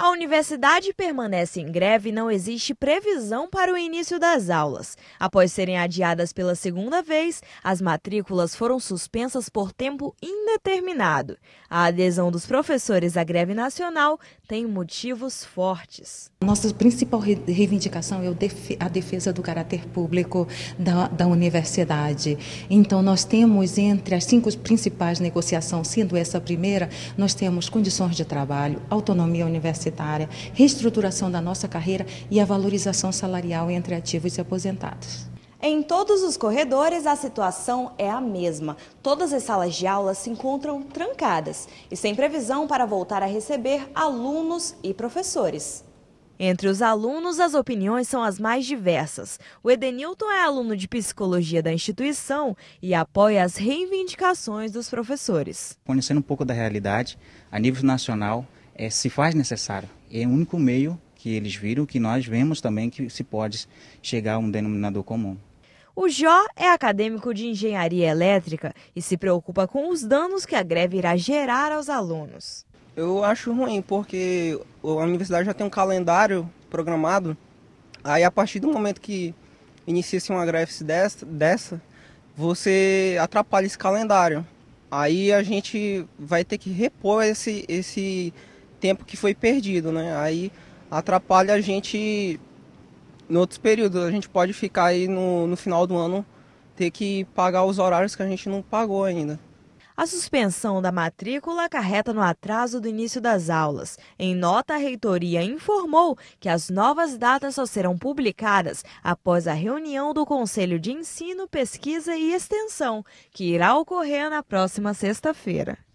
A universidade permanece em greve e não existe previsão para o início das aulas. Após serem adiadas pela segunda vez, as matrículas foram suspensas por tempo indeterminado. A adesão dos professores à greve nacional tem motivos fortes. Nossa principal reivindicação é a defesa do caráter público da, da universidade. Então, nós temos entre as cinco principais negociações, sendo essa a primeira, nós temos condições de trabalho, autonomia universitária universitária, reestruturação da nossa carreira e a valorização salarial entre ativos e aposentados. Em todos os corredores, a situação é a mesma. Todas as salas de aula se encontram trancadas e sem previsão para voltar a receber alunos e professores. Entre os alunos, as opiniões são as mais diversas. O Edenilton é aluno de psicologia da instituição e apoia as reivindicações dos professores. Conhecendo um pouco da realidade, a nível nacional, é, se faz necessário. É o único meio que eles viram, que nós vemos também que se pode chegar a um denominador comum. O Jó é acadêmico de engenharia elétrica e se preocupa com os danos que a greve irá gerar aos alunos. Eu acho ruim, porque a universidade já tem um calendário programado. Aí, a partir do momento que inicia-se uma greve dessa, dessa, você atrapalha esse calendário. Aí a gente vai ter que repor esse, esse tempo que foi perdido, né? Aí atrapalha a gente Em outros períodos. A gente pode ficar aí no, no final do ano ter que pagar os horários que a gente não pagou ainda. A suspensão da matrícula acarreta no atraso do início das aulas. Em nota, a reitoria informou que as novas datas só serão publicadas após a reunião do Conselho de Ensino, Pesquisa e Extensão, que irá ocorrer na próxima sexta-feira.